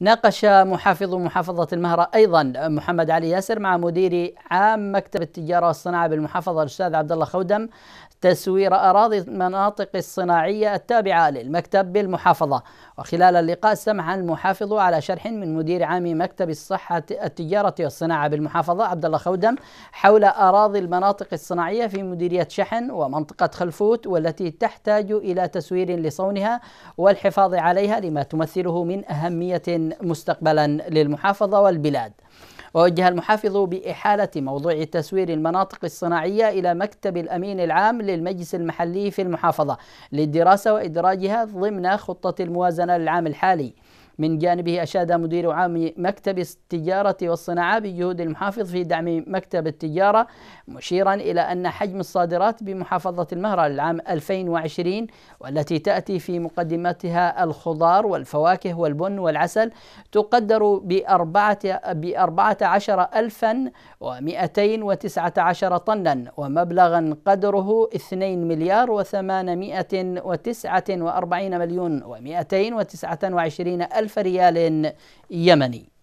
ناقش محافظ محافظة المهرة أيضا محمد علي ياسر مع مدير عام مكتب التجارة والصناعة بالمحافظة الأستاذ عبد الله خودم تسوير أراضي المناطق الصناعية التابعة للمكتب بالمحافظة وخلال اللقاء سمع المحافظ على شرح من مدير عام مكتب الصحة التجارة والصناعة بالمحافظة عبد الله خودم حول أراضي المناطق الصناعية في مديرية شحن ومنطقة خلفوت والتي تحتاج إلى تسوير لصونها والحفاظ عليها لما تمثله من أهمية مستقبلا للمحافظة والبلاد ووجه المحافظ بإحالة موضوع تسوير المناطق الصناعية إلى مكتب الأمين العام للمجلس المحلي في المحافظة للدراسة وإدراجها ضمن خطة الموازنة للعام الحالي من جانبه أشاد مدير عام مكتب التجارة والصناعة بجهود المحافظ في دعم مكتب التجارة مشيرا إلى أن حجم الصادرات بمحافظة المهرة للعام 2020 والتي تأتي في مقدمتها الخضار والفواكه والبن والعسل تقدر بأربعة بأربعة عشر ألفا ومئتين وتسعة عشر طنا ومبلغا قدره 2 مليار وثمانمائة وتسعة وأربعين مليون ومئتين وتسعة وعشرين ألف ألف ريال يمني